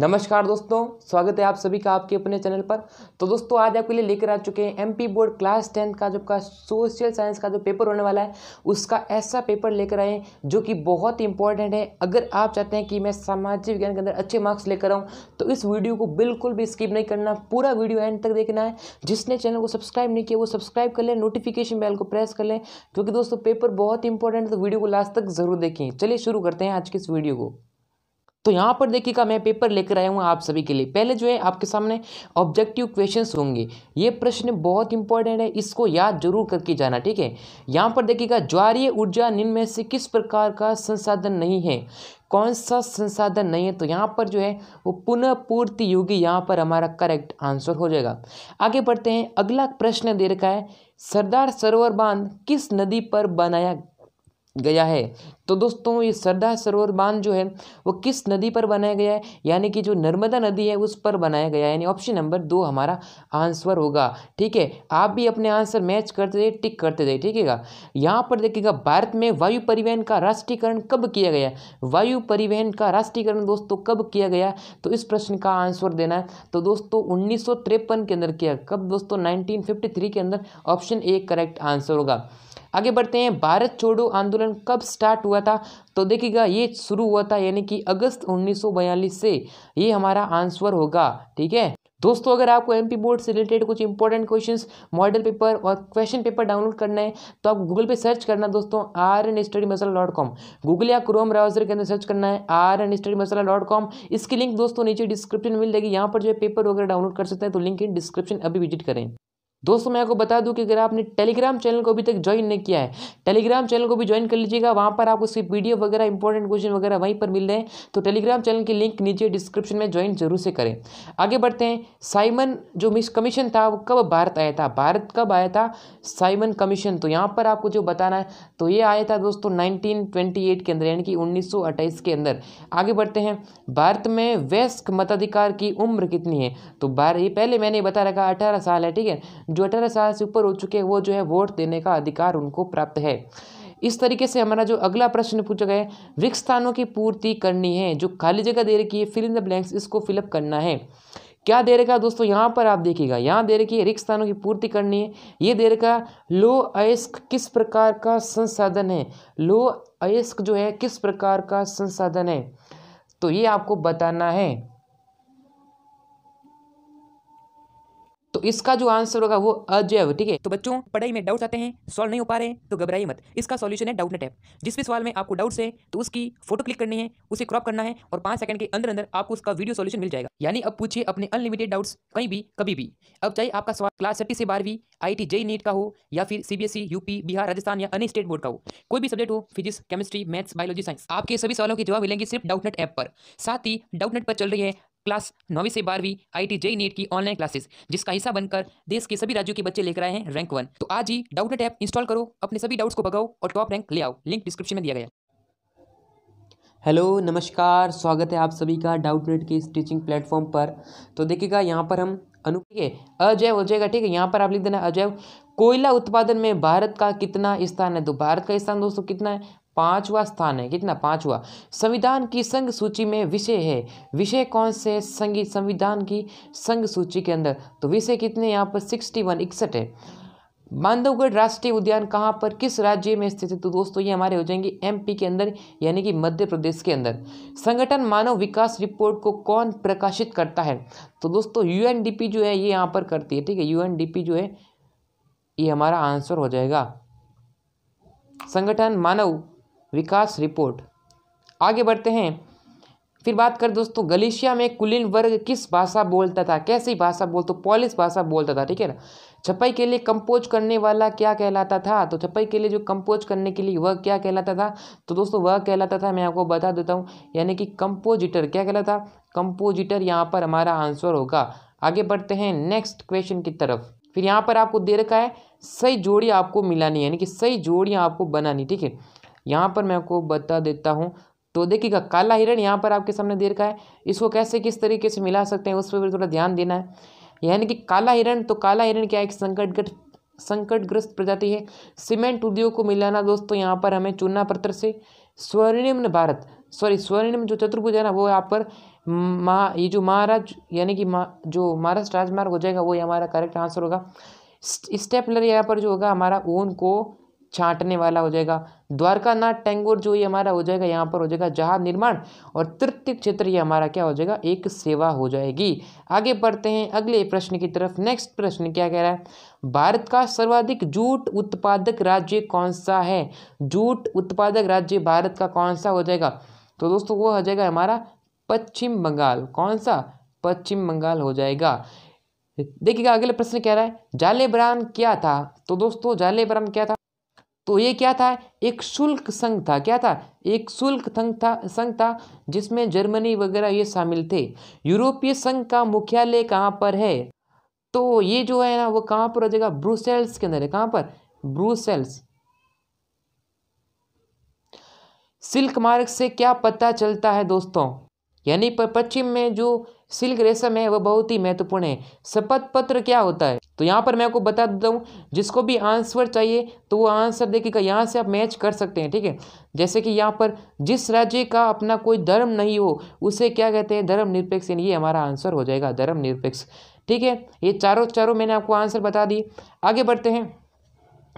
नमस्कार दोस्तों स्वागत है आप सभी का आपके अपने चैनल पर तो दोस्तों आज आपके लिए लेकर आ चुके हैं एमपी बोर्ड क्लास टेंथ का जो का सोशल साइंस का जो पेपर होने वाला है उसका ऐसा पेपर लेकर आए जो कि बहुत ही इंपॉर्टेंट है अगर आप चाहते हैं कि मैं सामाजिक विज्ञान के अंदर अच्छे मार्क्स लेकर आऊँ तो इस वीडियो को बिल्कुल भी स्किप नहीं करना पूरा वीडियो एंड तक देखना है जिसने चैनल को सब्सक्राइब नहीं किया वो सब्सक्राइब कर लें नोटिफिकेशन बेल को प्रेस कर लें क्योंकि दोस्तों पेपर बहुत इंपॉर्टेंट है तो वीडियो को लास्ट तक जरूर देखें चलिए शुरू करते हैं आज की इस वीडियो को तो यहाँ पर देखिएगा मैं पेपर लेकर आया हूँ आप सभी के लिए पहले जो है आपके सामने ऑब्जेक्टिव क्वेश्चन होंगे ये प्रश्न बहुत इंपॉर्टेंट है इसको याद जरूर करके जाना ठीक है यहाँ पर देखिएगा ज्वारीय ऊर्जा निम्न में से किस प्रकार का संसाधन नहीं है कौन सा संसाधन नहीं है तो यहाँ पर जो है वो पुनः पूर्ति योगी यहाँ पर हमारा करेक्ट आंसर हो जाएगा आगे बढ़ते हैं अगला प्रश्न दे रखा है सरदार सरोवर बांध किस नदी पर बनाया गया है तो दोस्तों ये सरदार सरोवर बांध जो है वो किस नदी पर बनाया गया है यानी कि जो नर्मदा नदी है उस पर बनाया गया है यानी ऑप्शन नंबर दो हमारा आंसर होगा ठीक है आप भी अपने आंसर मैच करते रहे टिक करते रहे ठीक है यहाँ पर देखिएगा भारत में वायु परिवहन का राष्ट्रीयकरण कब किया गया वायु परिवहन का राष्ट्रीयकरण दोस्तों कब किया गया तो इस प्रश्न का आंसर देना है तो दोस्तों उन्नीस के अंदर किया कब दोस्तों नाइनटीन के अंदर ऑप्शन ए करेक्ट आंसर होगा आगे बढ़ते हैं भारत छोड़ो आंदोलन कब स्टार्ट हुआ था तो देखिएगा ये शुरू हुआ था यानी कि अगस्त 1942 से ये हमारा आंसर होगा ठीक है दोस्तों अगर आपको एमपी बोर्ड से रिलेटेड कुछ इंपॉर्टेंट क्वेश्चंस मॉडल पेपर और क्वेश्चन पेपर डाउनलोड करना है तो आप गूगल पे सर्च करना दोस्तों R N study masala dot com Google या क्रोम ब्राउजर के अंदर सर्च करना है R N study masala dot com इसकी लिंक दोस्तों नीचे डिस्क्रिप्शन मिल जाएगी यहाँ पर जो है पेपर वगैरह डाउनलोड कर सकते हैं तो लिंक इन डिस्क्रिप्शन अभी विजिट करें दोस्तों मैं आपको बता दूं कि अगर आपने टेलीग्राम चैनल को अभी तक ज्वाइन नहीं किया है टेलीग्राम चैनल को भी ज्वाइन कर लीजिएगा वहाँ पर आपको सिर्फ वीडियो वगैरह इंपॉर्टेंट क्वेश्चन वगैरह वहीं पर मिल रहे हैं तो टेलीग्राम चैनल की लिंक नीचे डिस्क्रिप्शन में ज्वाइन जरूर से करें आगे बढ़ते हैं साइमन जो मिस कमीशन था वो कब भारत आया था भारत कब आया था साइमन कमीशन तो यहाँ पर आपको जो बताना है तो ये आया था दोस्तों नाइनटीन के अंदर यानी कि उन्नीस के अंदर आगे बढ़ते हैं भारत में वयस्क मताधिकार की उम्र कितनी है तो बार ये पहले मैंने बता रखा अठारह साल है ठीक है जो अठारह साल से ऊपर हो चुके हैं वो जो है वोट देने का अधिकार उनको प्राप्त है इस तरीके से हमारा जो अगला प्रश्न पूछा गया है रिक्त स्थानों की पूर्ति करनी है जो खाली जगह दे रखी है फिल इन द ब्लैंक्स इसको फिलअप करना है क्या दे रखा दोस्तों यहाँ पर आप देखिएगा यहाँ दे रखी है रिक्त स्थानों की पूर्ति करनी है ये दे रखा लो अयस्क किस प्रकार का संसाधन है लो अयस्क जो है किस प्रकार का संसाधन है तो ये आपको बताना है तो इसका जो आंसर होगा वो अजैव ठीक है तो बच्चों पढ़ाई में डाउट आते हैं सॉल्व नहीं हो पा रहे तो घबराइए मत इसका सॉल्यूशन है डाउट नेट ऐप जिस भी सवाल में आपको डाउट है तो उसकी फोटो क्लिक करनी है उसे क्रॉप करना है और पांच सेकंड के अंदर अंदर आपको उसका वीडियो सोल्यूशन मिल जाएगा यानी अब पूछिए अपने अनलिमिटेड डाउट्स कहीं भी कभी भी अब चाहे आपका सवाल क्लास छठी से बारहवीं आई टी जेई नीट का हो या फिर CBSE UP e, Bihar Rajasthan या अन्य स्टेट बोर्ड का हो कोई भी सब्जेक्ट हो physics chemistry maths biology science आपके सभी सवालों के जवाब मिलेंगे सिर्फ डाउटनेट ऐप पर साथ ही डाउटनेट पर चल रही है क्लास नौवीं से बारहवीं आई टी नीट की ऑनलाइन क्लासेस जिसका हिस्सा बनकर देश के सभी राज्यों के बच्चे लेकर आए हैं रैंक वन तो आज ही डाउटनेट ऐप इंस्टॉल करो अपने सभी डाउट्स को भगाओ और टॉप रैंक ले आओ लिंक डिस्क्रिप्शन में दिया गया हेलो नमस्कार स्वागत है आप सभी का डाउट नेट के टीचिंग प्लेटफॉर्म पर तो देखिएगा यहाँ पर हम अनु ठीक है अजैव हो जाएगा ठीक है यहाँ पर आप लिख देना अजय कोयला उत्पादन में भारत का कितना स्थान है तो भारत का स्थान दोस्तों कितना है पांचवा स्थान है कितना पांचवा संविधान की संघ सूची में विषय है विषय कौन से संगीत संविधान की संघ सूची के अंदर तो विषय कितने यहाँ पर सिक्सटी वन इकसठ है बांधवगढ़ राष्ट्रीय उद्यान कहाँ पर किस राज्य में स्थित है तो दोस्तों ये हमारे हो जाएंगे एमपी के अंदर यानी कि मध्य प्रदेश के अंदर संगठन मानव विकास रिपोर्ट को कौन प्रकाशित करता है तो दोस्तों यूएनडीपी जो है ये यहाँ पर करती है ठीक है यूएनडीपी जो है ये हमारा आंसर हो जाएगा संगठन मानव विकास रिपोर्ट आगे बढ़ते हैं फिर बात कर दोस्तों गलेशिया में कुलीन वर्ग किस भाषा बोलता था कैसी भाषा बोलते तो पॉलिस भाषा बोलता था ठीक है ना छपाई के लिए कंपोज करने वाला क्या कहलाता था तो छपाई के लिए जो कंपोज करने के लिए वह क्या कहलाता था तो दोस्तों वह कहलाता था मैं आपको बता देता हूँ यानी कि कंपोजिटर क्या कहलाता कंपोजिटर यहाँ पर हमारा आंसर होगा आगे बढ़ते हैं नेक्स्ट क्वेश्चन की तरफ फिर यहाँ पर आपको दे रखा है सही जोड़ी आपको मिलानी यानी कि सही जोड़ियाँ आपको बनानी ठीक है यहाँ पर मैं आपको बता देता हूँ तो देखिएगा काला हिरण यहाँ पर आपके सामने दे रखा है इसको कैसे किस तरीके से मिला सकते हैं उस पर भी थोड़ा ध्यान देना है यानी कि काला हिरण तो काला हिरण क्या एक संकटग्रस्त संकटग्रस्त प्रजाति है सीमेंट उद्योग को मिलाना दोस्तों यहाँ पर हमें चूना पत्र से स्वर्णिम भारत सॉरी स्वर्णिम जो चतुर्भुज है ना वो यहाँ पर महा ये जो महाराज यानी कि मा, जो महाराष्ट्र राजमार्ग हो जाएगा वो हमारा करेक्ट आंसर होगा स्टेपलर यहाँ पर जो होगा हमारा ओन को छाटने वाला हो जाएगा द्वारकानाथ टैंगोर जो ये हमारा हो जाएगा यहाँ पर हो जाएगा जहाज निर्माण और तृतीय क्षेत्र ये हमारा क्या हो जाएगा एक सेवा हो जाएगी आगे बढ़ते हैं अगले प्रश्न की तरफ नेक्स्ट प्रश्न क्या कह रहा है भारत का सर्वाधिक जूट उत्पादक राज्य कौन सा है जूट उत्पादक राज्य भारत का कौन सा हो जाएगा तो दोस्तों वो हो जाएगा हमारा पश्चिम बंगाल कौन सा पश्चिम बंगाल हो जाएगा देखिएगा अगले प्रश्न कह रहा है जाले क्या था तो दोस्तों जाले क्या था तो ये क्या था एक शुल्क संघ था क्या था एक शुल्क संघ था संघ था जिसमें जर्मनी वगैरह ये शामिल थे यूरोपीय संघ का मुख्यालय कहाँ पर है तो ये जो है ना वो कहाँ पर हो जाएगा ब्रूसेल्स के अंदर है कहाँ पर ब्रूसेल्स सिल्क मार्ग से क्या पता चलता है दोस्तों यानी पश्चिम में जो सिल्क रेशम है वह बहुत ही महत्वपूर्ण है शपथ पत्र क्या होता है तो यहाँ पर मैं आपको बता देता हूँ जिसको भी आंसर चाहिए तो वो आंसर देखिएगा यहाँ से आप मैच कर सकते हैं ठीक है जैसे कि यहाँ पर जिस राज्य का अपना कोई धर्म नहीं हो उसे क्या कहते हैं धर्म निरपेक्ष ये हमारा आंसर हो जाएगा धर्म निरपेक्ष ठीक है ये चारों चारों मैंने आपको आंसर बता दिए आगे बढ़ते हैं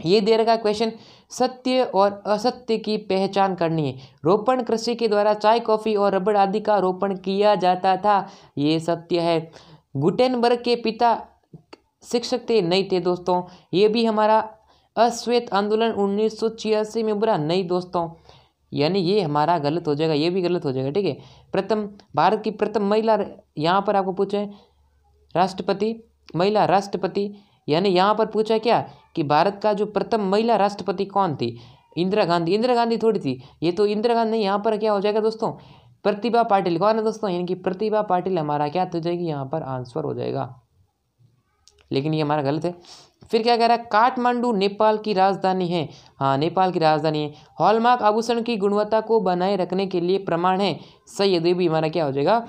ये दे रखा क्वेश्चन सत्य और असत्य की पहचान करनी है रोपण कृषि के द्वारा चाय कॉफ़ी और रबड़ आदि का रोपण किया जाता था ये सत्य है गुटेनबर्ग के पिता शिक्षक थे नहीं थे दोस्तों ये भी हमारा अश्वेत आंदोलन उन्नीस में बुरा नहीं दोस्तों यानी ये हमारा गलत हो जाएगा ये भी गलत हो जाएगा ठीक है प्रथम भारत की प्रथम महिला यहाँ पर आपको पूछें राष्ट्रपति महिला राष्ट्रपति यानी यहाँ पर पूछा क्या कि भारत का जो प्रथम महिला राष्ट्रपति कौन थी इंदिरा गांधी इंदिरा गांधी थोड़ी थी ये तो इंदिरा गांधी यहाँ पर क्या हो जाएगा दोस्तों प्रतिभा पाटिल कौन है दोस्तों यानी कि प्रतिभा पाटिल हमारा क्या हो तो जाएगी यहाँ पर आंसर हो जाएगा लेकिन ये हमारा गलत है फिर क्या कह रहा है काठमांडू नेपाल की राजधानी है हाँ नेपाल की राजधानी है हॉलमार्क आभूषण की गुणवत्ता को बनाए रखने के लिए प्रमाण है सही है तो भी हमारा क्या हो जाएगा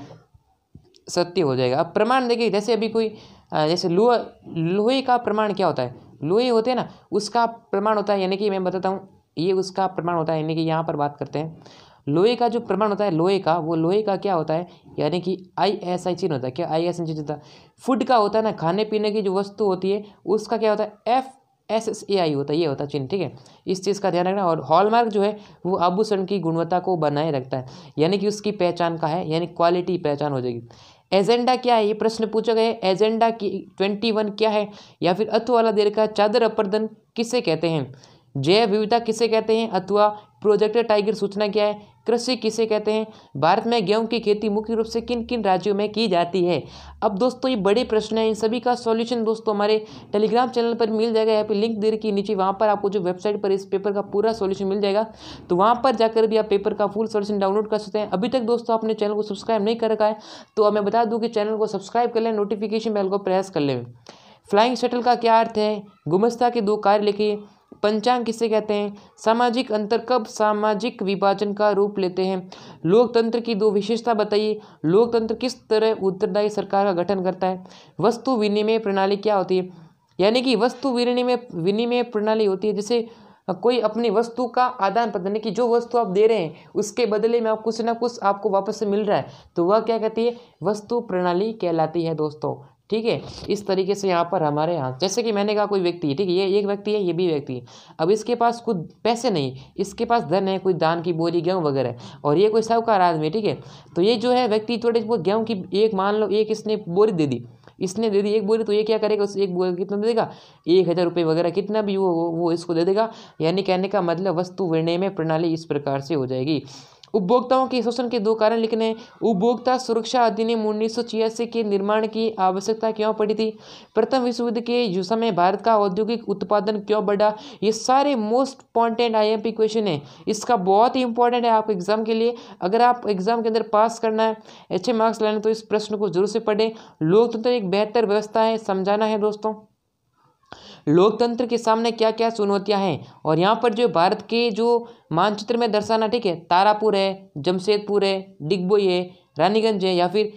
सत्य हो जाएगा अब प्रमाण देखिए जैसे अभी कोई जैसे लोह लोहे का प्रमाण क्या होता है लोहे होते हैं ना उसका प्रमाण होता है यानी कि मैं बताता हूँ ये उसका प्रमाण होता है यानी कि यहाँ पर बात करते हैं लोहे का जो प्रमाण होता है लोहे का वो लोहे का क्या होता है यानी कि आई एस आई चिन्ह होता है क्या आई एस आई चिन्ह होता है फूड का होता है ना खाने पीने की जो वस्तु होती है उसका क्या होता है F S S A I होता है ये होता है चिन्ह ठीक है इस चीज़ का ध्यान रखना और हॉलमार्क जो है वो आभूषण की गुणवत्ता को बनाए रखता है यानी कि उसकी पहचान का है यानी क्वालिटी पहचान हो जाएगी एजेंडा क्या है ये प्रश्न पूछा गया है एजेंडा की ट्वेंटी वन क्या है या फिर अथवाला देर का चादर अपर्दन किसे कहते हैं जैव विविधता किसे कहते हैं अथवा प्रोजेक्ट टाइगर सूचना क्या है कृषि किसे कहते हैं भारत में गेहूं की खेती मुख्य रूप से किन किन राज्यों में की जाती है अब दोस्तों ये बड़े प्रश्न हैं इन सभी का सॉल्यूशन दोस्तों हमारे टेलीग्राम चैनल पर मिल जाएगा यहाँ पे लिंक दे रखी नीचे वहाँ पर आपको जो वेबसाइट पर इस पेपर का पूरा सॉल्यूशन मिल जाएगा तो वहाँ पर जाकर भी आप पेपर का फुल सोल्यूशन डाउनलोड कर सकते हैं अभी तक दोस्तों आपने चैनल को सब्सक्राइब नहीं कर रखा है तो अब मैं बता दूँ कि चैनल को सब्सक्राइब कर लें नोटिफिकेशन बेल को प्रेस कर लें फ्लाइंग शटल का क्या अर्थ है गुमस्ता के दो कार्य लिखिए पंचांग किसे कहते हैं सामाजिक अंतर कब सामाजिक विभाजन का रूप लेते हैं लोकतंत्र की दो विशेषता बताइए लोकतंत्र किस तरह उत्तरदायी सरकार का गठन करता है वस्तु विनिमय प्रणाली क्या होती है यानी कि वस्तु विनिमय विनिमय प्रणाली होती है जिसे कोई अपनी वस्तु का आदान प्रदान कि जो वस्तु आप दे रहे हैं उसके बदले में आप कुछ ना कुछ आपको वापस से मिल रहा है तो वह क्या कहती है वस्तु प्रणाली कहलाती है दोस्तों ठीक है इस तरीके से यहाँ पर हमारे यहाँ जैसे कि मैंने कहा कोई व्यक्ति है ठीक है ये एक व्यक्ति है ये भी व्यक्ति है अब इसके पास कुछ पैसे नहीं इसके पास धन है कोई दान की बोरी गेहूँ वगैरह और ये कोई साहूकार आदमी है ठीक है तो ये जो है व्यक्ति थोड़े बहुत गेहूँ की एक मान लो एक इसने बोरी दे दी इसने दे दी एक बोरी तो ये क्या करेगा उस एक बोरी कितना दे देगा एक हज़ार रुपये वगैरह कितना भी वो वो इसको दे देगा यानी कहने का मतलब वस्तु में प्रणाली इस प्रकार से हो जाएगी उपभोक्ताओं के शोषण के दो कारण लिखने उपभोक्ता सुरक्षा अधिनियम उन्नीस के निर्माण की आवश्यकता क्यों पड़ी थी प्रथम विश्व युद्ध के समय भारत का औद्योगिक उत्पादन क्यों बढ़ा ये सारे मोस्ट इंपॉर्टेंट आई क्वेश्चन है इसका बहुत ही इंपॉर्टेंट है आपके एग्जाम के लिए अगर आप एग्जाम के अंदर पास करना है अच्छे मार्क्स लाने तो इस प्रश्न को जरूर से पढ़ें लोकतंत्र तो एक बेहतर व्यवस्था है समझाना है दोस्तों लोकतंत्र के सामने क्या क्या चुनौतियाँ हैं और यहाँ पर जो भारत के जो मानचित्र में दर्शाना ठीक है तारापुर है जमशेदपुर है डिग्बोई है रानीगंज है या फिर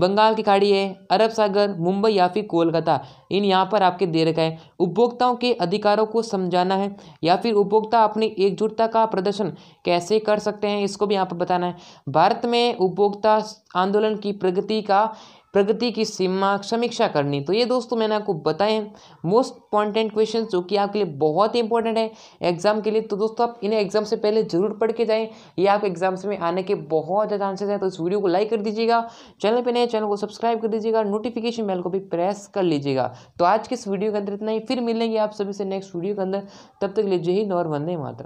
बंगाल की खाड़ी है अरब सागर मुंबई या फिर कोलकाता इन यहाँ पर आपके दे रखा है उपभोक्ताओं के अधिकारों को समझाना है या फिर उपभोक्ता अपनी एकजुटता का प्रदर्शन कैसे कर सकते हैं इसको भी यहाँ पर बताना है भारत में उपभोक्ता आंदोलन की प्रगति का प्रगति की सीमा समीक्षा करनी तो ये दोस्तों मैंने आपको बताए मोस्ट इंपॉर्टेंट क्वेश्चन जो कि आपके लिए बहुत ही इंपॉर्टेंट है एग्जाम के लिए तो दोस्तों आप इन्हें एग्जाम से पहले जरूर पढ़ के जाएँ ये आपके एग्जाम में आने के बहुत ज़्यादा चांसेस हैं तो इस वीडियो को लाइक कर दीजिएगा चैनल पर नए चैनल को सब्सक्राइब कर दीजिएगा नोटिफिकेशन बेल को भी प्रेस कर लीजिएगा तो आज के इस वीडियो के अंदर इतना ही फिर मिलेंगे आप सभी से नेक्स्ट वीडियो के अंदर तब तक लीजिए ही और वंदे मातरम